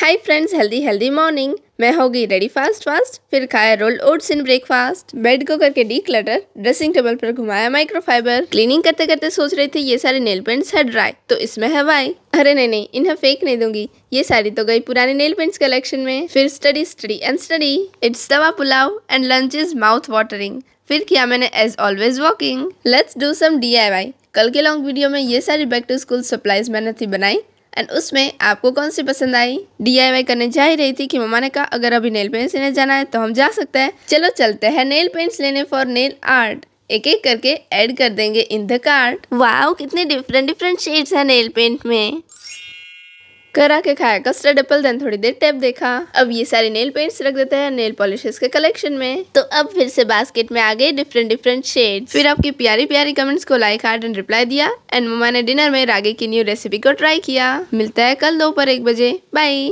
हाय friends healthy healthy morning मैं होगी ready fast fast फिर खाया rolled oats in breakfast bed को करके डी क्लटर ड्रेसिंग टेबल पर घुमाया माइक्रोफाइबर क्लीनिंग करते करते सोच रही थी ये सारे नेल पेंट्स है ड्राई तो इसमें है वाई अरे नहीं नहीं इन्हें फेंक नहीं दूंगी ये सारी तो गई पुराने नेल पेंट्स कलेक्शन में फिर study study and study it's दवा pulao and lunch is mouth watering फिर किया मैंने as always walking let's do some डी कल के लॉन्ग वीडियो में ये सारी बैक टू स्कूल सप्लाईज मैंने थी बनाई एंड उसमें आपको कौन सी पसंद आई डी करने जा ही रही थी कि मम्मा ने कहा अगर अभी नेल पेंट्स लेने जाना है तो हम जा सकते हैं चलो चलते हैं नेल पेंट्स लेने फॉर नेल आर्ट एक एक करके ऐड कर देंगे इन द कार्ड वाओ कितने डिफरेंट डिफरेंट शेड्स हैं नेल पेंट में करा के खाया कस्टर्ड एप्पल देन थोड़ी देर टैप देखा अब ये सारे नेल पेंट्स रख देते हैं नेल पॉलिशेस के कलेक्शन में तो अब फिर से बास्केट में आ गए डिफरेंट डिफरेंट शेड फिर आपकी प्यारी प्यारी कमेंट्स को लाइक हार्ट एंड रिप्लाई दिया एंड मम्मा ने डिनर में रागे की न्यू रेसिपी को ट्राई किया मिलता है कल दोपहर एक बजे बाई